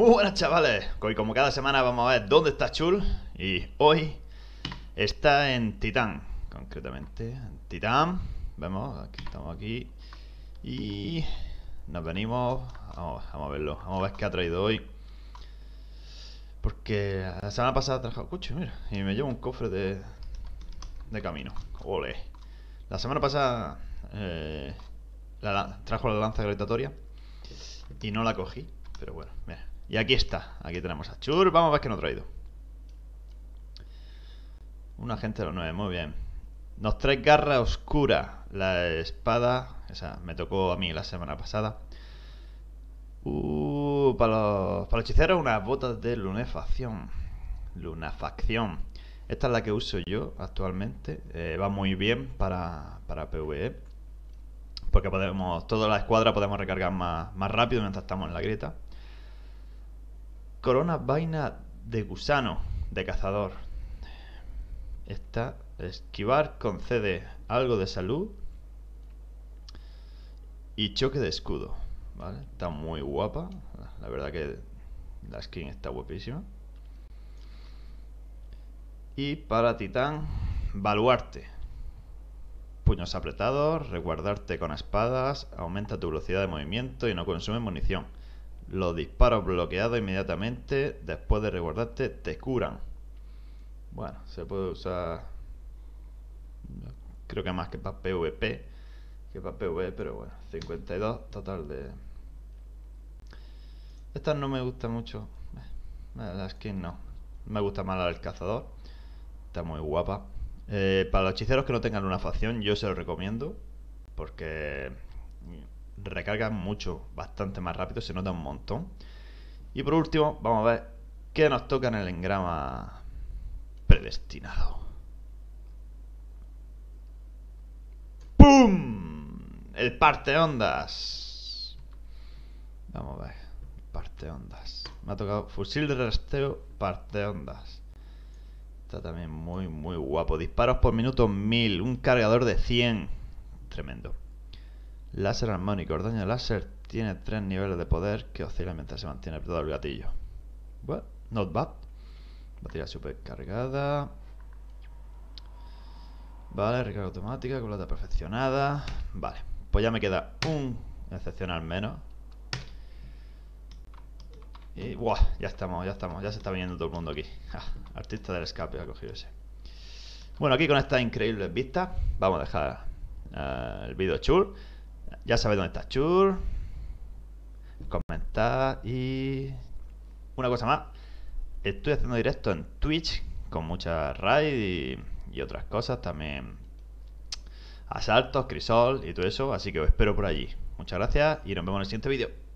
Muy buenas chavales, hoy como cada semana vamos a ver dónde está Chul y hoy está en Titán, concretamente en Titán, vemos, aquí estamos aquí y nos venimos, vamos, a verlo, vamos a ver qué ha traído hoy porque la semana pasada trajo coche, mira, y me llevo un cofre de, de camino, ole, la semana pasada eh, la, trajo la lanza gravitatoria y no la cogí, pero bueno, mira y aquí está, aquí tenemos a Chur, vamos a ver qué nos ha traído. Un agente de los nueve, muy bien. Nos trae Garra Oscura, la espada, esa me tocó a mí la semana pasada. Uh, para, los, para hechiceros unas botas de lunefacción. Lunafacción. Esta es la que uso yo actualmente. Eh, va muy bien para, PvE. Porque podemos, toda la escuadra podemos recargar más, más rápido mientras estamos en la grieta. Corona vaina de gusano, de cazador. Esta, esquivar concede algo de salud. Y choque de escudo, ¿vale? Está muy guapa. La verdad que la skin está guapísima. Y para Titán, baluarte. Puños apretados, resguardarte con espadas, aumenta tu velocidad de movimiento y no consume munición. Los disparos bloqueados inmediatamente después de recordarte te curan. Bueno, se puede usar. Creo que más que para PvP. Que para PvE, pero bueno. 52 total de. Estas no me gusta mucho. La skin no. Me gusta más la del cazador. Está muy guapa. Eh, para los hechiceros que no tengan una facción, yo se lo recomiendo. Porque recargan mucho, bastante más rápido, se nota un montón. Y por último, vamos a ver qué nos toca en el engrama predestinado. ¡Pum! El parte ondas. Vamos a ver. Parte ondas. Me ha tocado fusil de rastreo, parte ondas. Está también muy, muy guapo. Disparos por minuto 1000. Un cargador de 100. Tremendo. Láser armónico. El láser tiene tres niveles de poder que oscilan mientras se mantiene apretado el gatillo. What? Not bad. Batería supercargada. Vale, recarga automática, culata perfeccionada. Vale, pues ya me queda un excepcional menos. Y, ¡buah! Ya estamos, ya estamos, ya se está viniendo todo el mundo aquí. artista del escape ha cogido ese. Bueno, aquí con estas increíbles vistas, vamos a dejar eh, el vídeo chul. Ya sabes dónde está Chur. Comentar y... Una cosa más. Estoy haciendo directo en Twitch con mucha raid y otras cosas también. Asaltos, crisol y todo eso. Así que os espero por allí. Muchas gracias y nos vemos en el siguiente vídeo.